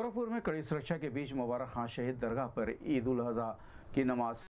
गोरखपुर में कड़ी सुरक्षा के बीच मुबारक खां शहीद दरगाह पर ईद उल अजहा की नमाज